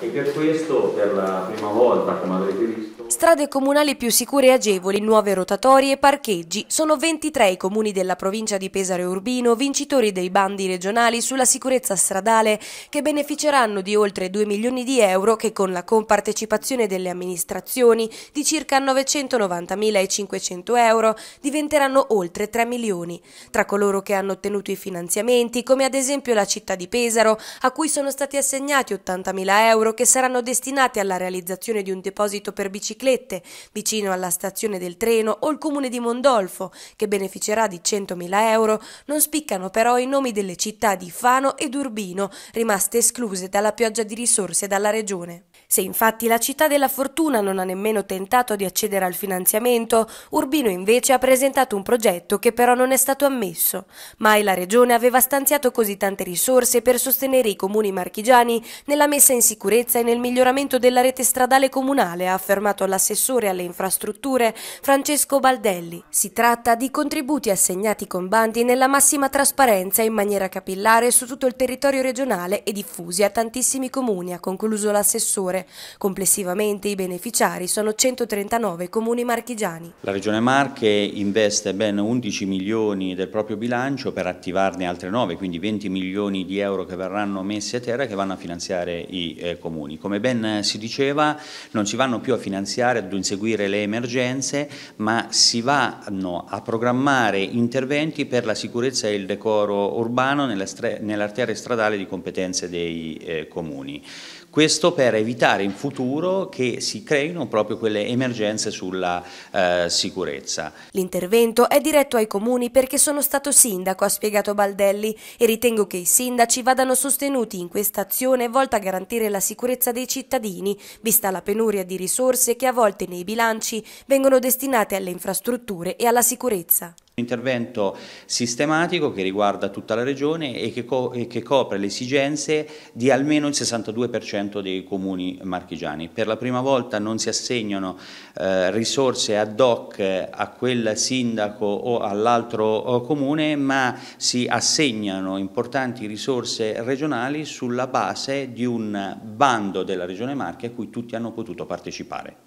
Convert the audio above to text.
e per questo per la prima volta, come avrete visto... Strade comunali più sicure e agevoli, nuove rotatorie e parcheggi. Sono 23 i comuni della provincia di Pesaro e Urbino, vincitori dei bandi regionali sulla sicurezza stradale, che beneficeranno di oltre 2 milioni di euro che con la compartecipazione delle amministrazioni di circa 990.500 euro diventeranno oltre 3 milioni. Tra coloro che hanno ottenuto i finanziamenti, come ad esempio la città di Pesaro, a cui sono stati assegnati 80.000 euro, euro che saranno destinati alla realizzazione di un deposito per biciclette vicino alla stazione del treno o il comune di Mondolfo, che beneficerà di 100.000 euro, non spiccano però i nomi delle città di Fano ed Urbino, rimaste escluse dalla pioggia di risorse dalla regione. Se infatti la città della fortuna non ha nemmeno tentato di accedere al finanziamento, Urbino invece ha presentato un progetto che però non è stato ammesso. Mai la regione aveva stanziato così tante risorse per sostenere i comuni marchigiani nella messa in sicurezza sicurezza e nel miglioramento della rete stradale comunale, ha affermato l'assessore alle infrastrutture Francesco Baldelli. Si tratta di contributi assegnati con bandi nella massima trasparenza in maniera capillare su tutto il territorio regionale e diffusi a tantissimi comuni, ha concluso l'assessore. Complessivamente i beneficiari sono 139 comuni marchigiani. La Regione Marche investe ben 11 milioni del proprio bilancio per attivarne altre 9, quindi 20 milioni di euro che verranno messi a terra e che vanno a finanziare i eh, comuni comuni. Come ben si diceva non si vanno più a finanziare, ad inseguire le emergenze, ma si vanno a programmare interventi per la sicurezza e il decoro urbano nell'arteria stradale di competenze dei eh, comuni. Questo per evitare in futuro che si creino proprio quelle emergenze sulla eh, sicurezza. L'intervento è diretto ai comuni perché sono stato sindaco, ha spiegato Baldelli, e ritengo che i sindaci vadano sostenuti in questa azione volta a garantire la sicurezza sicurezza dei cittadini, vista la penuria di risorse che a volte nei bilanci vengono destinate alle infrastrutture e alla sicurezza. Un intervento sistematico che riguarda tutta la regione e che, co e che copre le esigenze di almeno il 62% dei comuni marchigiani. Per la prima volta non si assegnano eh, risorse ad hoc eh, a quel sindaco o all'altro eh, comune, ma si assegnano importanti risorse regionali sulla base di un bando della Regione Marche a cui tutti hanno potuto partecipare.